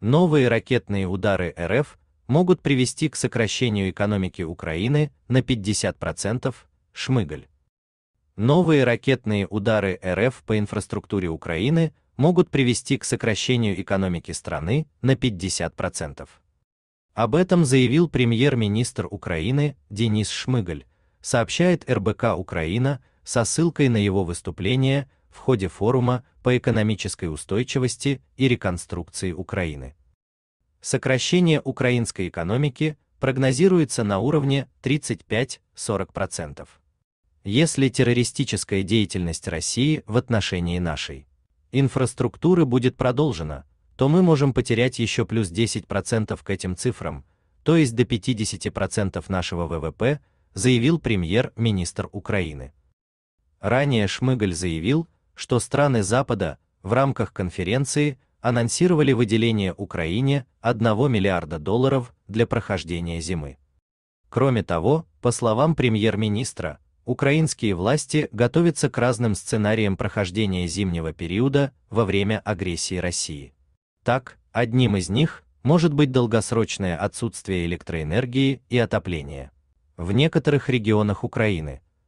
новые ракетные удары РФ могут привести к сокращению экономики Украины на 50%, Шмыгаль. Новые ракетные удары РФ по инфраструктуре Украины могут привести к сокращению экономики страны на 50%. Об этом заявил премьер-министр Украины Денис Шмыгаль, сообщает РБК Украина со ссылкой на его выступление в ходе форума по экономической устойчивости и реконструкции Украины. Сокращение украинской экономики прогнозируется на уровне 35-40%. Если террористическая деятельность России в отношении нашей инфраструктуры будет продолжена, то мы можем потерять еще плюс 10% к этим цифрам, то есть до 50% нашего ВВП, заявил премьер-министр Украины. Ранее Шмыгаль заявил, что страны Запада в рамках конференции анонсировали выделение Украине 1 миллиарда долларов для прохождения зимы. Кроме того, по словам премьер-министра, украинские власти готовятся к разным сценариям прохождения зимнего периода во время агрессии России. Так, одним из них может быть долгосрочное отсутствие электроэнергии и отопления. В некоторых регионах Украины